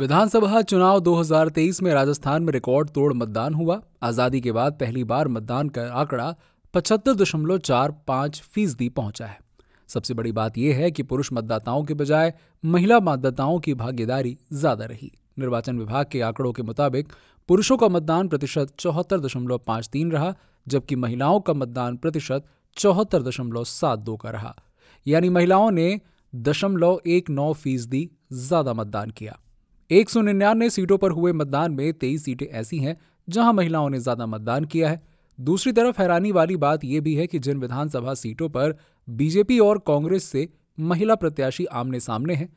विधानसभा चुनाव 2023 में राजस्थान में रिकॉर्ड तोड़ मतदान हुआ आजादी के बाद पहली बार मतदान का आंकड़ा पचहत्तर दशमलव चार पांच फीसदी पहुंचा है सबसे बड़ी बात यह है कि पुरुष मतदाताओं के बजाय महिला मतदाताओं की भागीदारी ज्यादा रही निर्वाचन विभाग के आंकड़ों के मुताबिक पुरुषों का मतदान प्रतिशत चौहत्तर दशमलव पांच तीन रहा जबकि महिलाओं का मतदान प्रतिशत चौहत्तर दशमलव सात दो का रहा यानी महिलाओं ने दशमलव एक नौ फीसदी ज्यादा मतदान किया एक सौ निन्यानवे सीटों पर हुए मतदान में तेईस सीटें ऐसी हैं जहां महिलाओं ने ज्यादा मतदान किया है दूसरी तरफ हैरानी वाली बात यह भी है कि जिन विधानसभा सीटों पर बीजेपी और कांग्रेस से महिला प्रत्याशी आमने सामने हैं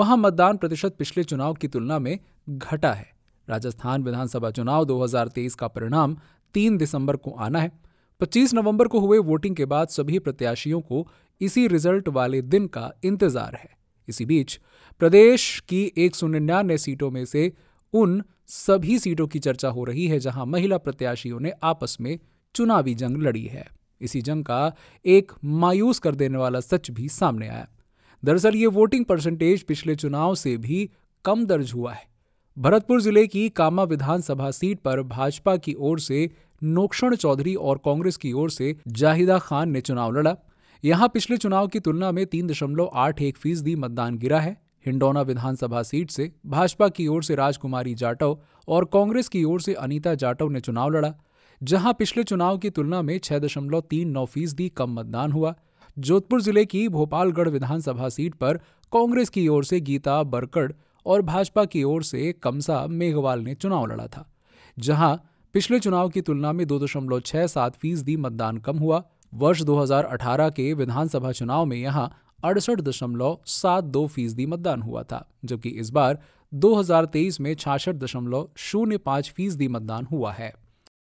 वहां मतदान प्रतिशत पिछले चुनाव की तुलना में घटा है राजस्थान विधानसभा चुनाव 2023 का परिणाम 3 दिसंबर को आना है 25 नवंबर को हुए वोटिंग के बाद सभी प्रत्याशियों को इसी रिजल्ट वाले दिन का इंतजार है इसी बीच प्रदेश की एक सीटों में से उन सभी सीटों की चर्चा हो रही है जहां महिला प्रत्याशियों ने आपस में चुनावी जंग लड़ी है इसी जंग का एक मायूस कर देने वाला सच भी सामने आया दरअसल ये वोटिंग परसेंटेज पिछले चुनाव से भी कम दर्ज हुआ है भरतपुर जिले की कामा विधानसभा सीट पर भाजपा की ओर से नोक्षण चौधरी और कांग्रेस की ओर से जाहिदा खान ने चुनाव लड़ा यहां पिछले चुनाव की तुलना में तीन दशमलव आठ एक फीसदी मतदान गिरा है हिंडौना विधानसभा सीट से भाजपा की ओर से राजकुमारी जाटव और कांग्रेस की ओर से अनीता जाटव ने चुनाव लड़ा जहां पिछले चुनाव की तुलना में छह दशमलव तीन नौ फीसदी कम मतदान हुआ जोधपुर जिले की भोपालगढ़ विधानसभा सीट पर कांग्रेस की ओर से गीता बरकड़ और भाजपा की ओर से कमसा मेघवाल ने चुनाव लड़ा था जहां पिछले चुनाव की तुलना में दो दशमलव छह सात फीसदी मतदान कम हुआ वर्ष 2018 के विधानसभा चुनाव में यहां अड़सठ दशमलव सात दो फीसदी मतदान हुआ था जबकि इस बार 2023 में छाछठ दशमलव शून्य पाँच फीसदी मतदान हुआ है